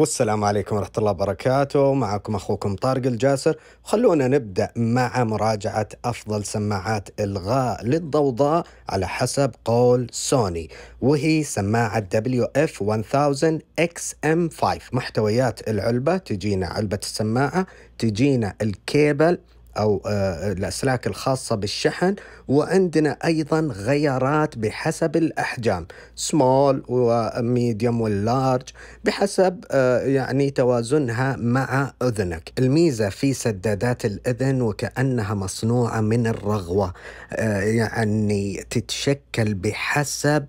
والسلام عليكم ورحمة الله وبركاته معكم أخوكم طارق الجاسر خلونا نبدأ مع مراجعة أفضل سماعات إلغاء للضوضاء على حسب قول سوني وهي سماعة WF1000XM5 محتويات العلبة تجينا علبة السماعة تجينا الكيبل أو آه، الأسلاك الخاصة بالشحن وعندنا أيضا غيارات بحسب الأحجام سمول وميديوم واللارج بحسب آه، يعني توازنها مع أذنك الميزة في سدادات الأذن وكأنها مصنوعة من الرغوة آه، يعني تتشكل بحسب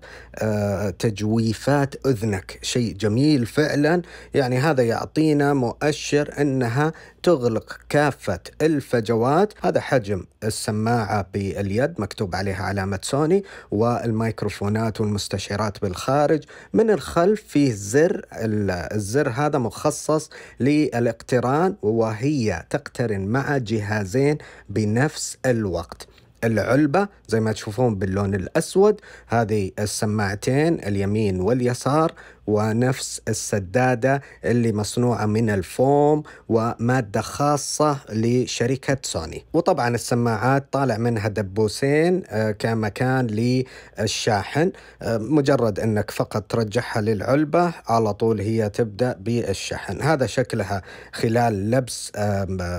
تجويفات أذنك شيء جميل فعلا يعني هذا يعطينا مؤشر أنها تغلق كافة الفجوات هذا حجم السماعة باليد مكتوب عليها علامة سوني والميكروفونات والمستشعرات بالخارج من الخلف فيه زر الزر هذا مخصص للاقتران وهي تقترن مع جهازين بنفس الوقت العلبة زي ما تشوفون باللون الأسود هذه السماعتين اليمين واليسار ونفس السدادة اللي مصنوعة من الفوم ومادة خاصة لشركة سوني وطبعا السماعات طالع منها دبوسين آه، كمكان للشاحن آه، مجرد أنك فقط ترجعها للعلبة على طول هي تبدأ بالشحن هذا شكلها خلال لبس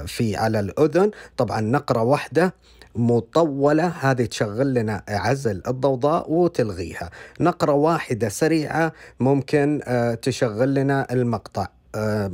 في على الأذن طبعا نقرة واحدة مطولة هذه تشغل لنا عزل الضوضاء وتلغيها نقرة واحدة سريعة ممكن آه، تشغل لنا المقطع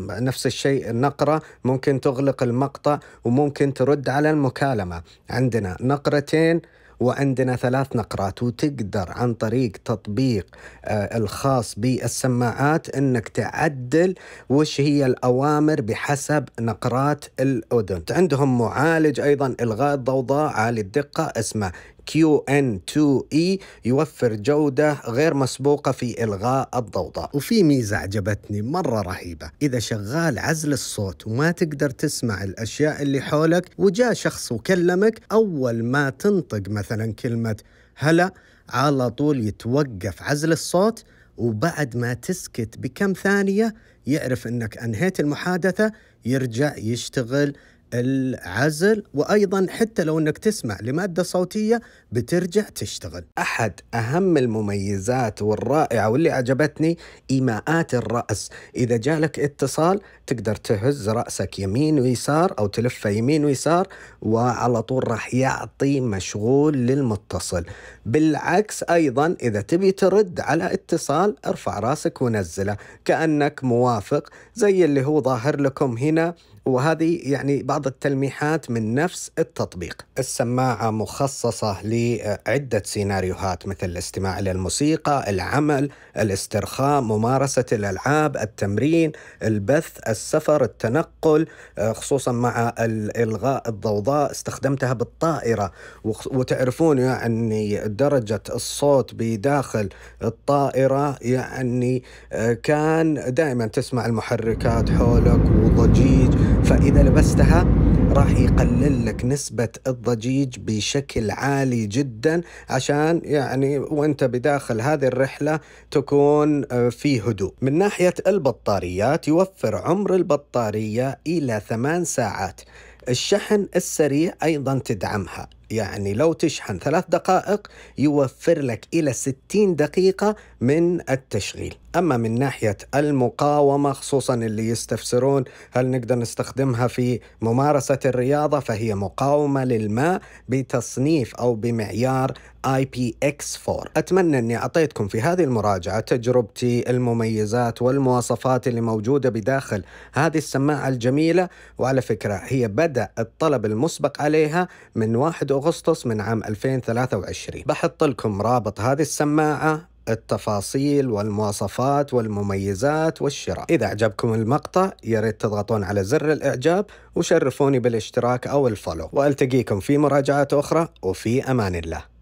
نفس الشيء نقرة ممكن تغلق المقطع وممكن ترد على المكالمة عندنا نقرتين وعندنا ثلاث نقرات وتقدر عن طريق تطبيق آه، الخاص بالسماعات انك تعدل وش هي الاوامر بحسب نقرات الاذن عندهم معالج ايضا الغاء الضوضاء عالي الدقه اسمه QN2E يوفر جودة غير مسبوقة في إلغاء الضوضاء وفي ميزة عجبتني مرة رهيبة إذا شغال عزل الصوت وما تقدر تسمع الأشياء اللي حولك وجاء شخص وكلمك أول ما تنطق مثلا كلمة هلا على طول يتوقف عزل الصوت وبعد ما تسكت بكم ثانية يعرف أنك أنهيت المحادثة يرجع يشتغل العزل وايضا حتى لو انك تسمع لماده صوتيه بترجع تشتغل. احد اهم المميزات والرائعه واللي عجبتني ايماءات الراس، اذا جالك اتصال تقدر تهز راسك يمين ويسار او تلفه يمين ويسار وعلى طول راح يعطي مشغول للمتصل. بالعكس ايضا اذا تبي ترد على اتصال ارفع راسك ونزله كانك موافق زي اللي هو ظاهر لكم هنا وهذه يعني بعض التلميحات من نفس التطبيق السماعة مخصصة لعدة سيناريوهات مثل الاستماع إلى الموسيقى العمل الاسترخاء ممارسة الألعاب التمرين البث السفر التنقل آه، خصوصا مع الإلغاء الضوضاء استخدمتها بالطائرة وتعرفون يعني درجة الصوت بداخل الطائرة يعني آه، كان دائما تسمع المحركات حولك وضجيج فإذا لبستها راح يقلل لك نسبة الضجيج بشكل عالي جدا عشان يعني وانت بداخل هذه الرحلة تكون آه، في هدوء من ناحية البطاريات يوفر عمر البطارية إلى ثمان ساعات الشحن السريع أيضا تدعمها يعني لو تشحن ثلاث دقائق يوفر لك إلى 60 دقيقة من التشغيل أما من ناحية المقاومة خصوصا اللي يستفسرون هل نقدر نستخدمها في ممارسة الرياضة فهي مقاومة للماء بتصنيف أو بمعيار IPX4 أتمنى أني أعطيتكم في هذه المراجعة تجربتي المميزات والمواصفات اللي موجودة بداخل هذه السماعة الجميلة وعلى فكرة هي بدأ الطلب المسبق عليها من 1 أغسطس من عام 2023 بحط لكم رابط هذه السماعة التفاصيل والمواصفات والمميزات والشراء إذا أعجبكم المقطع ياريت تضغطون على زر الإعجاب وشرفوني بالاشتراك أو الفولو وألتقيكم في مراجعات أخرى وفي أمان الله